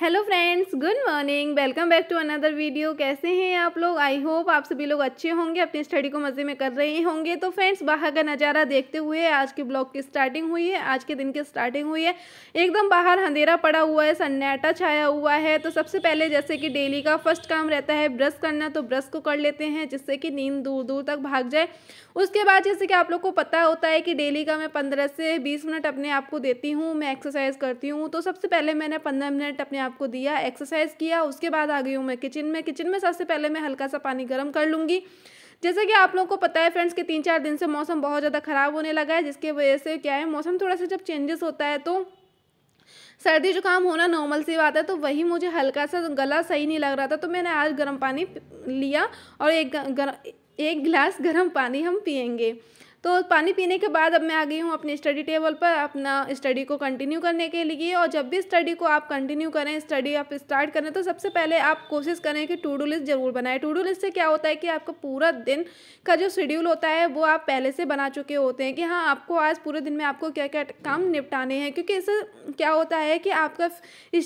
hello friends good morning welcome back to another video कैसे हैं आप लोग आई होप आप सभी लोग अच्छे होंगे अपनी स्टडी को मज़े में कर रहे होंगे तो फ्रेंड्स बाहर का नज़ारा देखते हुए आज के ब्लॉग की स्टार्टिंग हुई है आज के दिन की स्टार्टिंग हुई है एकदम बाहर अंधेरा पड़ा हुआ है सन्नाटा छाया हुआ है तो सबसे पहले जैसे कि डेली का फर्स्ट काम रहता है ब्रश करना तो ब्रश को कर लेते हैं जिससे कि नींद दूर दूर तक भाग जाए उसके बाद जैसे कि आप लोग को पता होता है कि डेली का मैं पंद्रह से बीस मिनट अपने आप को देती हूँ मैं एक्सरसाइज करती हूँ तो सबसे पहले मैंने पंद्रह मिनट अपने आप को दिया एक्सरसाइज किया उसके बाद आ गई हूँ मैं किचन में किचन में सबसे पहले मैं हल्का सा पानी गर्म कर लूँगी जैसे कि आप लोगों को पता है फ्रेंड्स कि तीन चार दिन से मौसम बहुत ज़्यादा ख़राब होने लगा है जिसके वजह से क्या है मौसम थोड़ा सा जब चेंजेस होता है तो सर्दी जुकाम होना नॉर्मल सी बात है तो वही मुझे हल्का सा गला सही नहीं लग रहा था तो मैंने आज गर्म पानी लिया और एक गर, एक गिलास गर्म पानी हम पियेंगे तो पानी पीने के बाद अब मैं आ गई हूँ अपने स्टडी टेबल पर अपना स्टडी को कंटिन्यू करने के लिए और जब भी स्टडी को आप कंटिन्यू करें स्टडी आप स्टार्ट करें तो सबसे पहले आप कोशिश करें कि टू डू लिस्ट जरूर बनाएं टू डू लिस्ट से क्या होता है कि आपका पूरा दिन का जो शेड्यूल होता है वो आप पहले से बना चुके होते हैं कि हाँ आपको आज पूरे दिन में आपको क्या क्या काम निपटाने हैं क्योंकि इससे क्या होता है कि आपका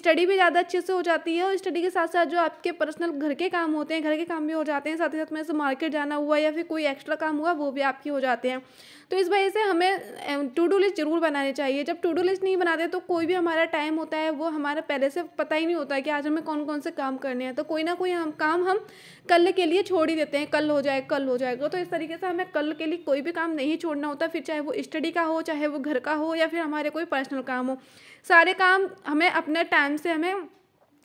स्टडी भी ज़्यादा अच्छे से हो जाती है और स्टडी के साथ साथ जो आपके पर्सनल घर के काम होते हैं घर के काम भी हो जाते हैं साथ ही साथ में मार्केट जाना हुआ या फिर कोई एक्स्ट्रा काम हुआ वो भी आपके हो जाते हैं तो इस वजह से हमें टू डू लिस्ट जरूर बनानी चाहिए जब टू डू लिस्ट नहीं बनाते तो कोई भी हमारा टाइम होता है वो हमारा पहले से पता ही नहीं होता कि आज हमें कौन कौन से काम करने हैं तो कोई ना कोई हम काम हम कल के लिए छोड़ ही देते हैं कल हो जाए कल हो जाएगा तो इस तरीके से हमें कल के लिए कोई भी काम नहीं छोड़ना होता फिर चाहे वो स्टडी का हो चाहे वो घर का हो या फिर हमारे कोई पर्सनल काम हो सारे काम हमें अपने टाइम से हमें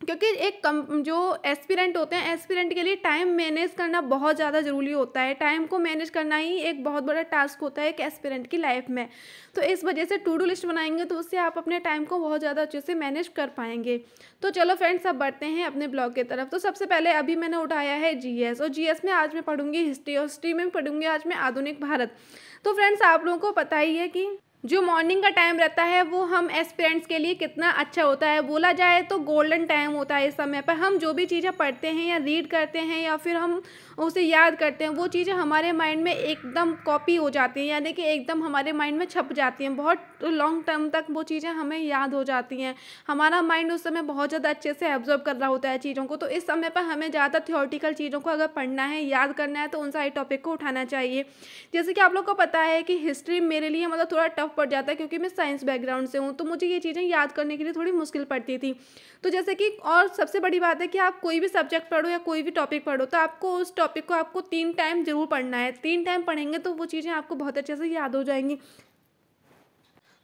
क्योंकि एक कम जो एस्पिरेंट होते हैं एस्पिरेंट के लिए टाइम मैनेज करना बहुत ज़्यादा ज़रूरी होता है टाइम को मैनेज करना ही एक बहुत बड़ा टास्क होता है एक एस्पिरेंट की लाइफ में तो इस वजह से टू डू लिस्ट बनाएंगे तो उससे आप अपने टाइम को बहुत ज़्यादा अच्छे से मैनेज कर पाएंगे तो चलो फ्रेंड्स अब बढ़ते हैं अपने ब्लॉग की तरफ तो सबसे पहले अभी मैंने उठाया है जी और जी में आज मैं पढ़ूंगी हिस्ट्री और हिस्ट्री में पढ़ूंगी आज मैं आधुनिक भारत तो फ्रेंड्स आप लोगों को पता ही है कि जो मॉर्निंग का टाइम रहता है वो हम एस्पिरेंट्स के लिए कितना अच्छा होता है बोला जाए तो गोल्डन टाइम होता है इस समय पर हम जो भी चीज़ें पढ़ते हैं या रीड करते हैं या फिर हम उसे याद करते हैं वो चीज़ें हमारे माइंड में एकदम कॉपी हो जाती हैं यानी कि एकदम हमारे माइंड में छप जाती हैं बहुत तो लॉन्ग टर्म तक वो चीज़ें हमें याद हो जाती हैं हमारा माइंड उस समय बहुत ज़्यादा अच्छे से एब्जॉर्व कर रहा होता है चीज़ों को तो इस समय पर हमें ज़्यादा थियोरटिकल चीज़ों को अगर पढ़ना है याद करना है तो उन सारे टॉपिक को उठाना चाहिए जैसे कि आप लोग को पता है कि हिस्ट्री मेरे लिए मतलब थोड़ा टफ पड़ जाता है क्योंकि मैं साइंस बैकग्राउंड से हूँ तो मुझे ये चीज़ें याद करने के लिए थोड़ी मुश्किल पड़ती थी तो जैसे कि और सबसे बड़ी बात है कि आप कोई भी सब्जेक्ट पढ़ो या कोई भी टॉपिक पढ़ो तो आपको उस टॉपिक को आपको तीन टाइम ज़रूर पढ़ना है तीन टाइम पढ़ेंगे तो वो चीज़ें आपको बहुत अच्छे से याद हो जाएंगी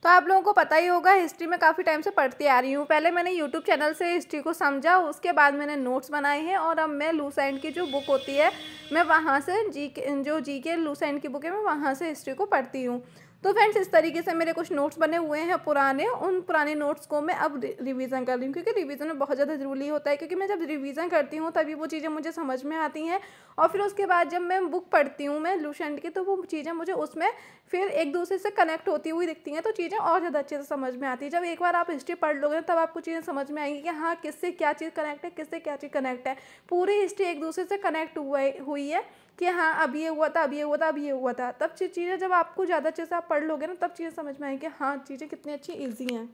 तो आप लोगों को पता ही होगा हिस्ट्री में काफ़ी टाइम से पढ़ती आ रही हूँ पहले मैंने यूट्यूब चैनल से हिस्ट्री को समझा उसके बाद मैंने नोट्स बनाए हैं और अब मैं लूस एंड की जो बुक होती है मैं वहाँ से जी के जो जी के लूस एंड की बुक है मैं वहाँ से हिस्ट्री को पढ़ती हूँ तो फ्रेंड्स इस तरीके से मेरे कुछ नोट्स बने हुए हैं पुराने उन पुराने नोट्स को मैं अब रिवीज़न कर रही हूँ क्योंकि रिवीज़न में बहुत ज़्यादा ज़रूरी होता है क्योंकि मैं जब रिवीज़न करती हूँ तभी वो चीज़ें मुझे समझ में आती हैं और फिर उसके बाद जब मैं बुक पढ़ती हूँ मैं लूशेंट की तो वो चीज़ें मुझे उसमें फिर एक दूसरे से कनेक्ट होती हुई दिखती हैं तो चीज़ें और ज़्यादा अच्छे से समझ में आती है जब एक बार आप हिस्ट्री पढ़ लोगे तब आपको चीज़ें समझ में आएंगी कि हाँ किससे क्या चीज़ कनेक्ट है किससे क्या चीज़ कनेक्ट है पूरी हिस्ट्री एक दूसरे से कनेक्ट हुई है कि हाँ अब ये हुआ था अब ये हुआ था अब ये हुआ था तब चीज़ें जब आपको ज़्यादा अच्छे से आप पढ़ लोगे ना तब चीज़ें समझ में आएंगी कि हाँ चीज़ें कितनी अच्छी ईजी हैं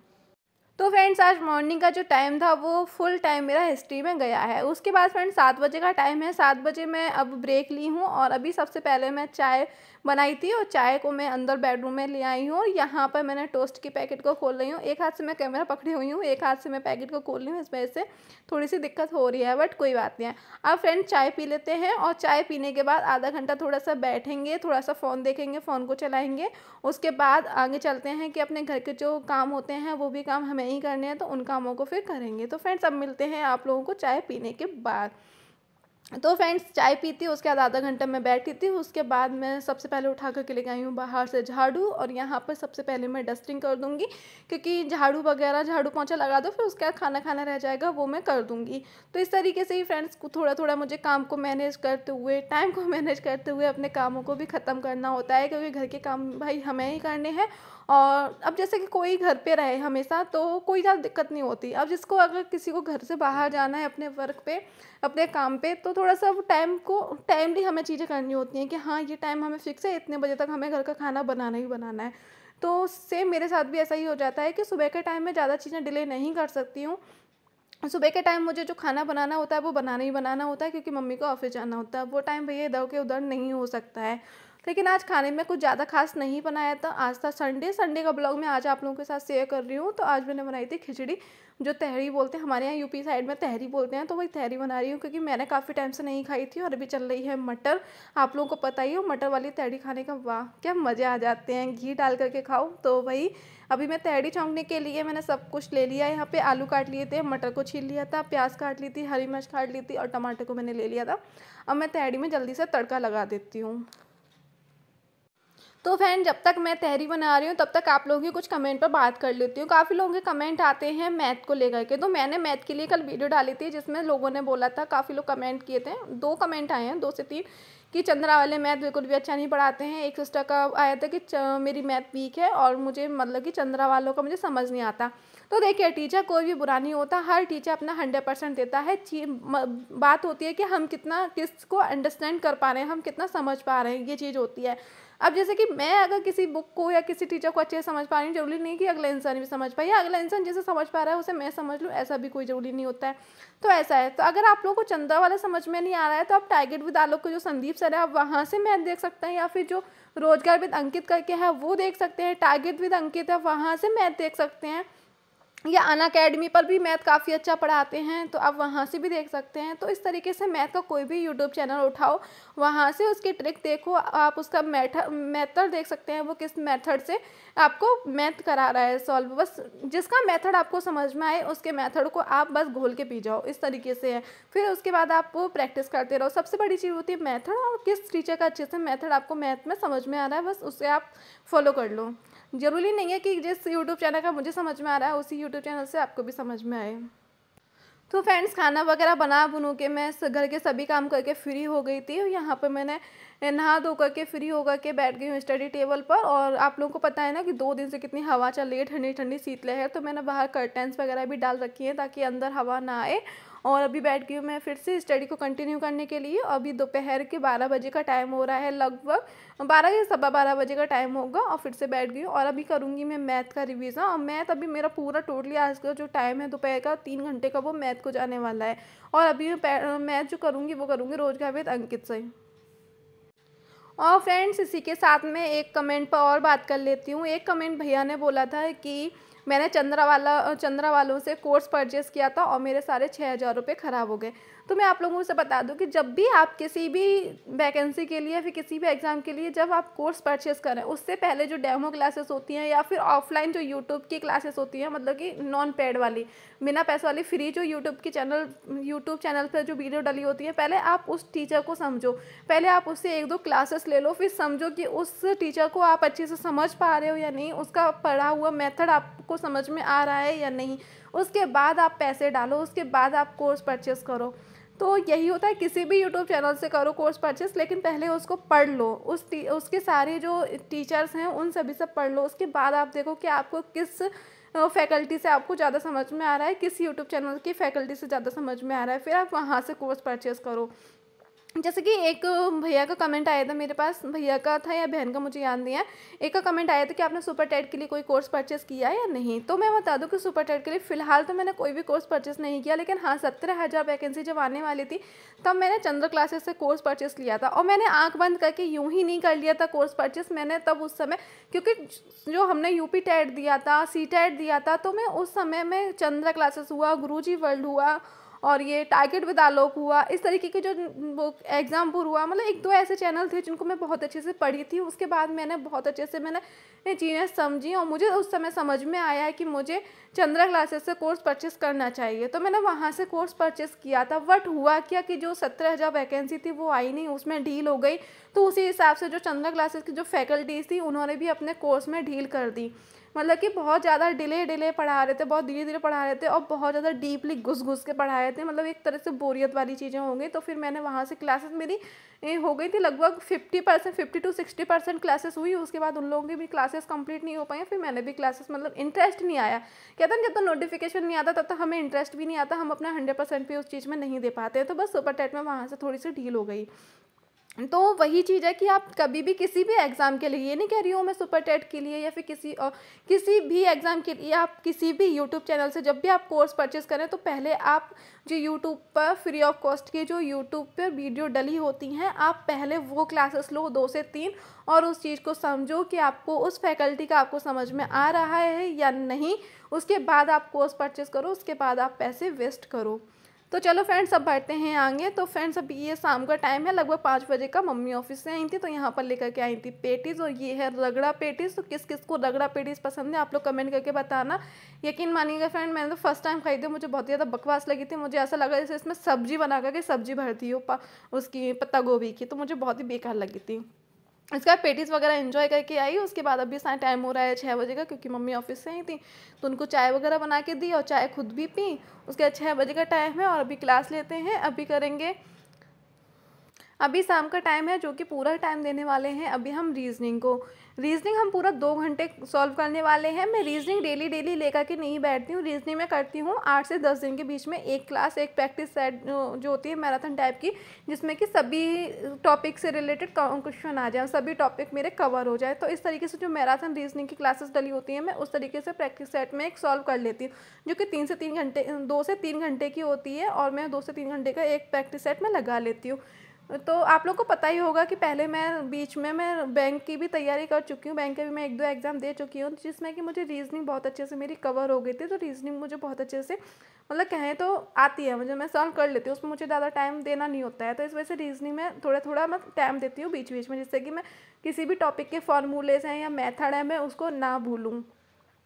तो फ्रेंड्स आज मॉर्निंग का जो टाइम था वो फुल टाइम मेरा हिस्ट्री में गया है उसके बाद फ्रेंड्स सात बजे का टाइम है सात बजे मैं अब ब्रेक ली हूँ और अभी सबसे पहले मैं चाय बनाई थी और चाय को मैं अंदर बेडरूम में ले आई हूँ और यहाँ पर मैंने टोस्ट के पैकेट को खोल रही हूँ एक हाथ से मैं कैमरा पकड़ी हुई हूँ एक हाथ से मैं पैकेट को खोल रही हूँ इस वजह से थोड़ी सी दिक्कत हो रही है बट कोई बात नहीं है अब फ्रेंड चाय पी लेते हैं और चाय पीने के बाद आधा घंटा थोड़ा सा बैठेंगे थोड़ा सा फ़ोन देखेंगे फ़ोन को चलाएँगे उसके बाद आगे चलते हैं कि अपने घर के जो काम होते हैं वो भी काम हमें नहीं करने हैं तो उन कामों को फिर करेंगे तो फ्रेंड्स अब मिलते हैं आप लोगों को चाय पीने के बाद तो फ्रेंड्स चाय पीती उसके बाद आधा घंटा मैं बैठी थी उसके बाद मैं सबसे पहले उठा करके ले गई हूँ बाहर से झाड़ू और यहाँ पर सबसे पहले मैं डस्टिंग कर दूँगी क्योंकि झाड़ू वगैरह झाड़ू पोंछा लगा दो फिर उसके बाद खाना खाना रह जाएगा वो मैं कर दूँगी तो इस तरीके से ही फ्रेंड्स को थोड़ा थोड़ा मुझे काम को मैनेज करते हुए टाइम को मैनेज करते हुए अपने कामों को भी ख़त्म करना होता है क्योंकि घर के काम भाई हमें ही करने हैं और अब जैसे कि कोई घर पर रहे हमेशा तो कोई ज़्यादा दिक्कत नहीं होती अब जिसको अगर किसी को घर से बाहर जाना है अपने वर्क पर अपने काम पर तो थोड़ा सा वो टाइम को टाइमली हमें चीज़ें करनी होती हैं कि हाँ ये टाइम हमें फिक्स है इतने बजे तक हमें घर का खाना बनाना ही बनाना है तो सेम मेरे साथ भी ऐसा ही हो जाता है कि सुबह के टाइम में ज़्यादा चीज़ें डिले नहीं कर सकती हूँ सुबह के टाइम मुझे जो खाना बनाना होता है वो बनाना ही बनाना होता है क्योंकि मम्मी को ऑफिस जाना होता है वो टाइम भैया इधर के उधर नहीं हो सकता है लेकिन आज खाने में कुछ ज़्यादा खास नहीं बनाया था आज था संडे संडे का ब्लॉग मैं आज आप लोगों के साथ शेयर कर रही हूँ तो आज मैंने बनाई थी खिचड़ी जो तहरी बोलते हैं हमारे यहाँ यूपी साइड में तहरी बोलते हैं तो वही तहरी बना रही हूँ क्योंकि मैंने काफ़ी टाइम से नहीं खाई थी और अभी चल रही है मटर आप लोगों को पता ही हो मटर वाली तहरी खाने का वाह क्या मज़े आ जाते हैं घी डाल करके खाओ तो वही अभी मैं तहरी चौंकने के लिए मैंने सब कुछ ले लिया यहाँ पे आलू काट लिए थे मटर को छील लिया था प्याज काट ली थी हरी मिर्च काट ली थी और टमाटर को मैंने ले लिया था अब मैं तहरी में जल्दी से तड़का लगा देती हूँ तो फ्रेंड जब तक मैं तहरी बना रही हूँ तब तक आप लोगों की कुछ कमेंट पर बात कर लेती हूँ काफ़ी लोगों के कमेंट आते हैं मैथ को लेकर के तो मैंने मैथ के लिए कल वीडियो डाली थी जिसमें लोगों ने बोला था काफ़ी लोग कमेंट किए थे दो कमेंट आए हैं दो से तीन कि चंद्रा वाले मैथ बिल्कुल भी अच्छा नहीं पढ़ाते हैं एक सिस्टर का आया था कि मेरी मैथ वीक है और मुझे मतलब कि चंद्रा वालों का मुझे समझ नहीं आता तो देखिए टीचर कोई भी बुरा नहीं होता हर टीचर अपना हंड्रेड परसेंट देता है बात होती है कि हम कितना किस को अंडरस्टैंड कर पा रहे हैं हम कितना समझ पा रहे हैं ये चीज़ होती है अब जैसे कि मैं अगर किसी बुक को या किसी टीचर को अच्छे से समझ पा रही हूँ जरूरी नहीं कि अगला इंसान भी समझ पाए या अगला इंसान जैसे समझ पा रहा है उसे मैं समझ लूँ ऐसा भी कोई ज़रूरी नहीं होता है तो ऐसा है तो अगर आप लोग को चंद्रा वाला समझ में नहीं आ रहा है तो आप टारगेट विद आलोक को जो संदीप सर है आप वहाँ से मैथ देख सकते हैं या फिर जो रोजगार विद अंकित करके है वो देख सकते हैं टारगेट विद अंकित है वहाँ से मैथ देख सकते हैं या अन अकेडमी पर भी मैथ काफ़ी अच्छा पढ़ाते हैं तो आप वहाँ से भी देख सकते हैं तो इस तरीके से मैथ का कोई भी यूट्यूब चैनल उठाओ वहाँ से उसकी ट्रिक देखो आप उसका मैथ मैथड देख सकते हैं वो किस मेथड से आपको मैथ करा रहा है सॉल्व बस जिसका मेथड आपको समझ में आए उसके मेथड को आप बस घोल के पी जाओ इस तरीके से है फिर उसके बाद आप प्रैक्टिस करते रहो सबसे बड़ी चीज़ होती है मैथड और किस टीचर का अच्छे से मैथड आपको मैथ में समझ में आ रहा है बस उसे आप फॉलो कर लो ज़रूरी नहीं है कि जिस यूट्यूब चैनल का मुझे समझ में आ रहा है उसी यूट्यूब चैनल से आपको भी समझ में आए तो फ्रेंड्स खाना वगैरह बना बुनू के मैं घर के सभी काम करके फ्री हो गई थी यहाँ पर मैंने नहा धो करके फ्री हो करके बैठ गई हूँ स्टडी टेबल पर और आप लोगों को पता है ना कि दो दिन से कितनी हवा चल रही है ठंडी ठंडी शीतलहर तो मैंने बाहर कर्टन्स वगैरह भी डाल रखी हैं ताकि अंदर हवा ना आए और अभी बैठ गई हूँ मैं फिर से स्टडी को कंटिन्यू करने के लिए अभी दोपहर के बारह बजे का टाइम हो रहा है लगभग बारह या सवा बारह बजे का टाइम होगा और फिर से बैठ गई हूँ और अभी करूँगी मैं मैथ का रिविज़न और मैथ अभी मेरा पूरा टोटली आज का जो टाइम है दोपहर का तीन घंटे का वो मैथ को जाने वाला है और अभी मैथ जो करूँगी वो करूँगी रोज़ का वेद अंकित से और फ्रेंड्स इसी के साथ मैं एक कमेंट पर और बात कर लेती हूँ एक कमेंट भैया ने बोला था कि मैंने चंद्रा वाला चंद्रा वालों से कोर्स परचेज़ किया था और मेरे सारे छः हज़ार रुपये ख़राब हो गए तो मैं आप लोगों से बता दूं कि जब भी आप किसी भी वैकेंसी के लिए फिर किसी भी एग्ज़ाम के लिए जब आप कोर्स परचेज़ करें उससे पहले जो डेमो क्लासेस होती हैं या फिर ऑफलाइन जो यूट्यूब की क्लासेस होती हैं मतलब कि नॉन पेड वाली बिना पैसे वाली फ्री जो यूट्यूब की चैनल यूट्यूब चैनल पर जो वीडियो डली होती है पहले आप उस टीचर को समझो पहले आप उससे एक दो क्लासेस ले लो फिर समझो कि उस टीचर को आप अच्छे से समझ पा रहे हो या नहीं उसका पढ़ा हुआ मेथड आपको समझ में आ रहा है या नहीं उसके बाद आप पैसे डालो उसके बाद आप कोर्स परचेस करो तो यही होता है किसी भी यूट्यूब चैनल से करो कोर्स परचेस लेकिन पहले उसको पढ़ लो उस उसके सारे जो टीचर्स हैं उन सभी से पढ़ लो उसके बाद आप देखो कि आपको किस फैकल्टी से आपको ज़्यादा समझ में आ रहा है किस यूट्यूब चैनल की फैकल्टी से ज़्यादा समझ में आ रहा है फिर आप वहाँ से कोर्स परचेस करो जैसे कि एक भैया का कमेंट आया था मेरे पास भैया का था या बहन का मुझे याद नहीं है एक का कमेंट आया था कि आपने सुपर टेट के लिए कोई कोर्स परचेस किया या नहीं तो मैं बता दूं कि सुपर टेट के लिए फ़िलहाल तो मैंने कोई भी कोर्स परचेस नहीं किया लेकिन हाँ सत्रह हज़ार वैकेंसी जब आने वाली थी तब मैंने चंद्र क्लासेस से कोर्स परचेस लिया था और मैंने आँख बंद करके यूँ ही नहीं कर लिया था कोर्स परचेस मैंने तब उस समय क्योंकि जो हमने यू पी टेट दिया था सी टेट दिया था तो मैं उस समय में चंद्र क्लासेस हुआ गुरु जी वर्ल्ड हुआ और ये टारगेट विद आलोक हुआ इस तरीके के जो एग्ज़ामपुर हुआ मतलब एक दो ऐसे चैनल थे जिनको मैं बहुत अच्छे से पढ़ी थी उसके बाद मैंने बहुत अच्छे से मैंने ये चीज़ें समझी और मुझे उस समय समझ में आया है कि मुझे चंद्रा क्लासेस से कोर्स परचेस करना चाहिए तो मैंने वहाँ से कोर्स परचेस किया था बट हुआ क्या कि जो सत्रह हज़ार वैकेंसी थी वो आई नहीं उसमें ढील हो गई तो उसी हिसाब से जो चंद्रा क्लासेस की जो फैकल्टीज़ थी उन्होंने भी अपने कोर्स में ढील कर दी मतलब कि बहुत ज़्यादा डिले डिले पढ़ा रहे थे बहुत धीरे धीरे पढ़ा रहे थे और बहुत ज़्यादा डीपली घुस घुस के पढ़ा रहे थे मतलब एक तरह से बोरियत वाली चीज़ें हो गई तो फिर मैंने वहाँ से क्लासेस मेरी हो गई थी लगभग fifty percent fifty to sixty percent classes हुई उसके बाद उन लोगों की भी क्लासेस कंप्लीट नहीं हो पाई फिर मैंने भी क्लासेस मतलब इंटरेस्ट नहीं आया कहते हैं जब तक तो नोटिफिकेशन नहीं आता तब तक हमें इंटरेस्ट भी नहीं आता हम अपना हंड्रेड परसेंट भी उस चीज़ में नहीं दे पाते तो बस सुपर टेट में वहाँ से थोड़ी सी ढील हो गई तो वही चीज़ है कि आप कभी भी किसी भी एग्ज़ाम के लिए ये नहीं कह रही हूँ मैं सुपर टेट के लिए या फिर किसी और किसी भी एग्ज़ाम के लिए आप किसी भी यूट्यूब चैनल से जब भी आप कोर्स परचेस करें तो पहले आप जो यूट्यूब पर फ्री ऑफ कॉस्ट की जो यूट्यूब पर वीडियो डली होती हैं आप पहले वो क्लासेस लो दो से तीन और उस चीज़ को समझो कि आपको उस फैकल्टी का आपको समझ में आ रहा है या नहीं उसके बाद आप कोर्स परचेस करो उसके बाद आप पैसे वेस्ट करो तो चलो फ्रेंड्स अब बैठते हैं आगे तो फ्रेंड्स अभी ये शाम का टाइम है लगभग पाँच बजे का मम्मी ऑफिस से आई थी तो यहाँ पर लेकर के आई थी पेटीज़ और ये है रगड़ा पेटीज़ तो किस किस को रगड़ा पेटीज़ पसंद है आप लोग कमेंट करके बताना यकीन मानिएगा फ्रेंड मैंने तो फर्स्ट टाइम खाई थी मुझे बहुत ज़्यादा बकवास लगी थी मुझे ऐसा लगा जैसे इसमें सब्जी बना करके सब्जी भरती हो उसकी पत्ता गोभी की तो मुझे बहुत ही बेकार लगी थी बाद पेटीज़ वगैरह इन्जॉय करके आई उसके बाद अभी सारा टाइम हो रहा है छः बजे का क्योंकि मम्मी ऑफिस से ही थी तो उनको चाय वगैरह बना के दी और चाय खुद भी पी उसके बाद छः बजे का टाइम है और अभी क्लास लेते हैं अभी करेंगे अभी शाम का टाइम है जो कि पूरा टाइम देने वाले हैं अभी हम रीजनिंग को रीजनिंग हम पूरा दो घंटे सॉल्व करने वाले हैं मैं रीजनिंग डेली डेली लेकर के नहीं बैठती हूँ रीजनिंग मैं करती हूँ आठ से दस दिन के बीच में एक क्लास एक प्रैक्टिस सेट जो होती है मैराथन टाइप की जिसमें कि सभी टॉपिक से रिलेटेड क्वेश्चन आ जाए सभी टॉपिक मेरे कवर हो जाए तो इस तरीके से जो मैराथन रीजनिंग की क्लासेस डली होती है मैं उस तरीके से प्रैक्टिस सेट में एक सॉल्व कर लेती हूँ जो कि तीन से तीन घंटे दो से तीन घंटे की होती है और मैं दो से तीन घंटे का एक प्रैक्टिस सेट में लगा लेती हूँ तो आप लोग को पता ही होगा कि पहले मैं बीच में मैं बैंक की भी तैयारी कर चुकी हूँ बैंक के भी मैं एक दो एग्ज़ाम दे चुकी हूँ जिसमें कि मुझे रीजनिंग बहुत अच्छे से मेरी कवर हो गई थी तो रीजनिंग मुझे बहुत अच्छे से मतलब कहें तो आती है मुझे मैं सॉल्व कर लेती हूँ उसमें मुझे ज़्यादा टाइम देना नहीं होता है तो इस वजह से रीजनिंग में थोड़ा थोड़ा मैं टाइम देती हूँ बीच बीच में जिससे कि मैं किसी भी टॉपिक के फॉर्मूलेज हैं या मैथड है मैं उसको ना भूलूँ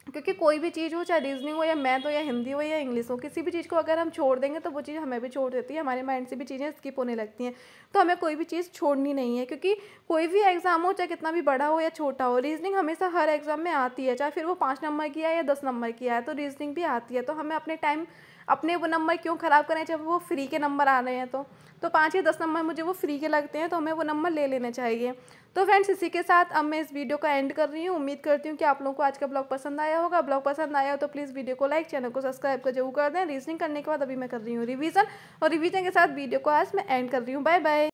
क्योंकि कोई भी चीज़ हो चाहे रीजनिंग हो या मैथ हो तो, या हिंदी हो या इंग्लिश हो किसी भी चीज़ को अगर हम छोड़ देंगे तो वो चीज़ हमें भी छोड़ देती है हमारे माइंड से भी चीज़ें स्किप होने लगती हैं तो हमें कोई भी चीज़ छोड़नी नहीं है क्योंकि कोई भी एग्ज़ाम हो चाहे कितना भी बड़ा हो या छोटा हो रीजनिंग हमेशा हर एग्ज़ाम में आती है चाहे फिर वो पाँच नंबर की आए या दस नंबर की आए तो रीजनिंग भी आती है तो हमें अपने टाइम अपने वो नंबर क्यों ख़राब करें जब वो फ्री के नंबर आ रहे हैं तो तो पाँच या दस नंबर मुझे वो फ्री के लगते हैं तो हमें वो नंबर ले लेने चाहिए तो फ्रेंड्स इसी के साथ अब मैं इस वीडियो का एंड कर रही हूँ उम्मीद करती हूँ कि आप लोगों को आज का ब्लॉग पसंद आया होगा ब्लॉग पसंद आया हो तो प्लीज़ वीडियो को लाइक चैनल को सब्सक्राइब कर तो जरूर कर दें रीजनिंग करने के बाद अभी मैं कर रही हूँ रिविज़न और रिविज़न के साथ वीडियो को आज मैं एंड कर रही हूँ बाय बाय